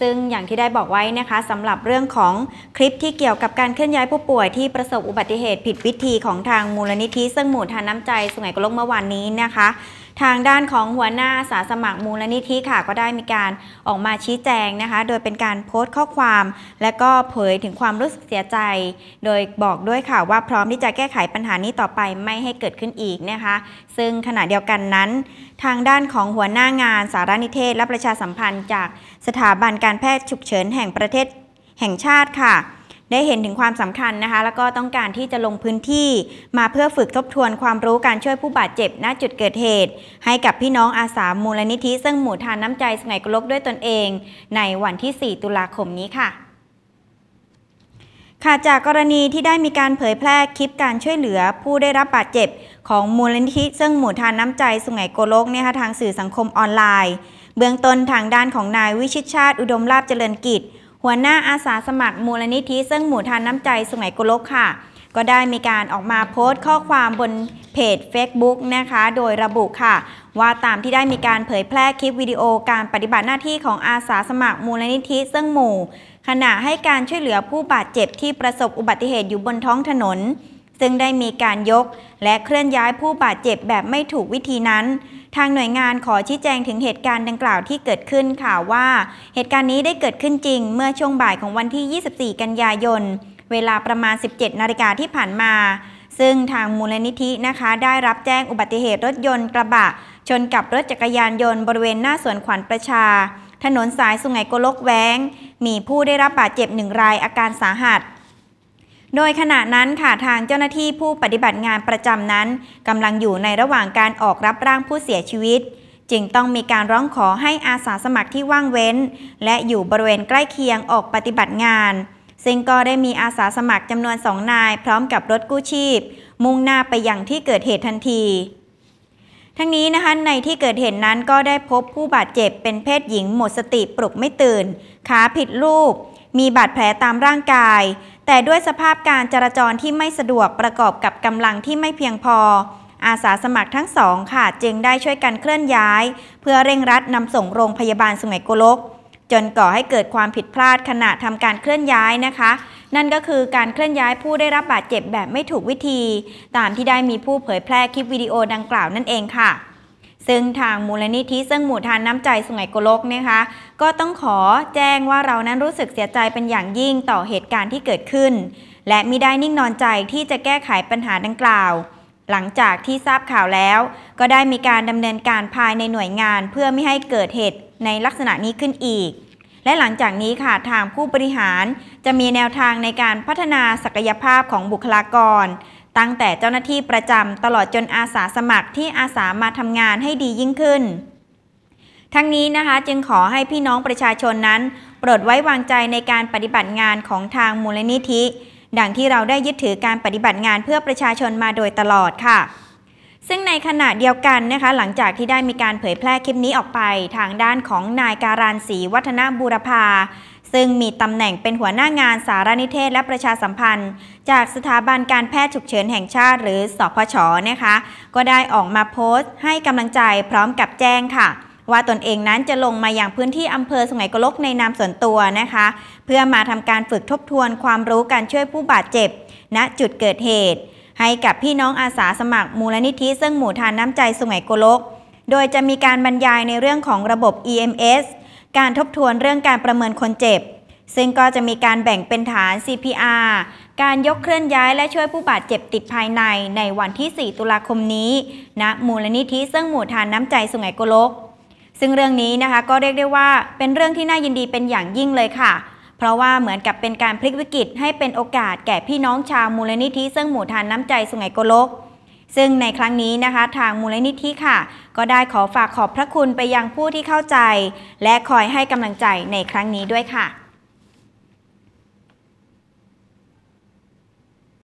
ซึ่งอย่างที่ได้บอกไว้นะคะสำหรับเรื่องของคลิปที่เกี่ยวกับการเคลื่อนย้ายผู้ป่วยที่ประสบอุบัติเหตุผิดวิธีของทางมูลนิธิ ซึ่งหมู่ทานน้ำใจสุไงกลกเมื่อวานนี้นะคะทางด้านของหัวหน้าสาสมัครมูลนิธิค่ะ ก็ได้มีการออกมาชี้แจงนะคะ โดยเป็นการโพสต์ข้อความ และก็เผยถึงความรู้สึกเสียใจ โดยบอกด้วยค่ะว่าพร้อมที่จะแก้ไขปัญหานี้ต่อไปไม่ให้เกิดขึ้นอีกนะคะ ซึ่งขณะเดียวกันนั้น ทางด้านของหัวหน้างานสารนิเทศและประชาสัมพันธ์จากสถาบันการแพทย์ฉุกเฉินแห่งประเทศแห่งชาติค่ะได้เห็นถึงความสำคัญนะคะแล้วก็ต้องการที่จะลงพื้นที่ มาเพื่อฝึกทบทวนความรู้การช่วยผู้บาดเจ็บณจุดเกิดเหตุ ให้กับพี่น้องอาสามูลนิธิ ซึ่งหมู่ทานน้ำใจสงไยกลกด้วยตนเอง ในวันที่ 4 ตุลาคมนี้ค่ะค่ะจากกรณีที่ได้มีการเผยแพร่คลิปการช่วยเหลือผู้ได้รับบาดเจ็บของมูลนิธิซึ่งหมู่ทานน้ำใจสงไงโกโลกเนี่ยคะทางสื่อสังคมออนไลน์เบื้องต้นทางด้านของนายวิชิตชาติอุดมลาบเจริญกิจหัวหน้าอาสาสมัครมูลนิธิซึ่งหมู่ทานน้ำใจสงไหกุลกค่ะ ก็ได้มีการออกมาโพสต์ข้อความบนเพจ Facebook นะคะ โดยระบุค่ะ ว่าตามที่ได้มีการเผยแพร่คลิปวิดีโอการปฏิบัติหน้าที่ของอาสาสมัครมูลนิธิซึ่งหมู่ ขณะให้การช่วยเหลือผู้บาดเจ็บ ที่ประสบอุบัติเหตุอยู่บนท้องถนน ซึ่งได้มีการยกและเคลื่อนย้ายผู้บาดเจ็บแบบไม่ถูกวิธีนั้นทางหน่วยงานขอชี้แจงถึงเหตุการณ์ดังกล่าวที่เกิดขึ้นค่ะว่าเหตุการณ์นี้ได้เกิดขึ้นจริงเมื่อช่วงบ่ายของวันที่ 24 กันยายน เวลาประมาณ 17นาฬิกาที่ผ่านมา ซึ่งทางมูลนิธินะคะได้รับแจ้งอุบัติเหตุรถยนต์กระบะ ชนกับรถจักรยานยนต์บริเวณหน้าสวนขวัญประชา ถนนสายสุไหงโกลกแวงมีผู้ได้รับบาดเจ็บหนึ่งรายอาการสาหัสโดยขณะนั้นค่ะทางเจ้าหน้าที่ผู้ปฏิบัติงานประจำนั้นกำลังอยู่ในระหว่างการออกรับร่างผู้เสียชีวิต จึงต้องมีการร้องขอให้อาสาสมัครที่ว่างเว้น และอยู่บริเวณใกล้เคียงออกปฏิบัติงานซึ่งก็ได้มีอาสาสมัครจำนวนสองนาย พร้อมกับรถกู้ชีพ มุ่งหน้าไปยังที่เกิดเหตุทันที ทั้งนี้นะคะในที่เกิดเหตุนั้นก็ได้พบผู้บาดเจ็บเป็นเพศหญิงหมดสติปลุกไม่ตื่นขาผิดรูปมีบาดแผลตามร่างกาย แต่ด้วยสภาพการจราจรที่ไม่สะดวก ประกอบกับกำลังที่ไม่เพียงพอ อาสาสมัครทั้งสองค่ะจึงได้ช่วยกันเคลื่อนย้ายเพื่อเร่งรัดนำส่งโรงพยาบาลสุไหงโกลกจนก่อให้เกิดความผิดพลาดขณะทำการเคลื่อนย้ายนะคะ นั่นก็คือการเคลื่อนย้ายผู้ได้รับบาดเจ็บแบบไม่ถูกวิธี ตามที่ได้มีผู้เผยแพร่คลิปวิดีโอดังกล่าวนั่นเองค่ะซึ่งทางมูลนิธิซึ่งหมู่ทานน้ำใจสุไหงโกลกนะคะก็ต้องขอแจ้งว่าเรานั้นรู้สึกเสียใจเป็นอย่างยิ่งต่อเหตุการณ์ที่เกิดขึ้น และมิได้นิ่งนอนใจที่จะแก้ไขปัญหาดังกล่าว หลังจากที่ทราบข่าวแล้ว ก็ได้มีการดำเนินการภายในหน่วยงานเพื่อไม่ให้เกิดเหตุในลักษณะนี้ขึ้นอีก และหลังจากนี้ค่ะทางผู้บริหาร จะมีแนวทางในการพัฒนาศักยภาพของบุคลากรตั้งแต่เจ้าหน้าที่ประจำตลอดจนอาสาสมัครที่อาสามาทำงานให้ดียิ่งขึ้น ทั้งนี้นะคะจึงขอให้พี่น้องประชาชนนั้นโปรดไว้วางใจในการปฏิบัติงานของทางมูลนิธิ ดังที่เราได้ยึดถือการปฏิบัติงานเพื่อประชาชนมาโดยตลอดค่ะ ซึ่งในขณะเดียวกันนะคะหลังจากที่ได้มีการเผยแพร่คลิปนี้ออกไป ทางด้านของนายการันศรีวัฒนบุรพาซึ่งมีตำแหน่งเป็นหัวหน้างานสารนิเทศและประชาสัมพันธ์ จากสถาบันการแพทย์ฉุกเฉินแห่งชาติหรือสพชนะคะก็ได้ออกมาโพสต์ให้กำลังใจพร้อมกับแจ้งค่ะ ว่าตนเองนั้นจะลงมาอย่างพื้นที่อำเภอสงไหงโกลกในนามส่วนตัวนะคะ เพื่อมาทำการฝึกทบทวนความรู้การช่วยผู้บาดเจ็บ ณจุดเกิดเหตุ ให้กับพี่น้องอาสาสมัครมูลนิธิซึ่งหมู่ทานน้ำใจสงไหงโกลกโดยจะมีการบรรยายในเรื่องของระบบ EMS การทบทวนเรื่องการประเมินคนเจ็บ ซึ่งก็จะมีการแบ่งเป็นฐาน CPR การยกเคลื่อนย้ายและช่วยผู้บาดเจ็บติดภายในในวันที่ 4 ตุลาคมนี้ณนะมูลนิธิซึ่งหมู่ทานน้ำใจสุไหงโกลก ซึ่งเรื่องนี้นะคะก็เรียกได้ว่าเป็นเรื่องที่น่ายินดีเป็นอย่างยิ่งเลยค่ะ เพราะว่าเหมือนกับเป็นการพลิกวิกฤตให้เป็นโอกาส แก่พี่น้องชาวมูลนิธิซึ่งหมู่ทานน้ำใจสุไหงโกลกซึ่งในครั้งนี้นะคะทางมูลนิธิค่ะ ก็ได้ขอฝากขอบพระคุณไปยังผู้ที่เข้าใจ และคอยให้กำลังใจในครั้งนี้ด้วยค่ะ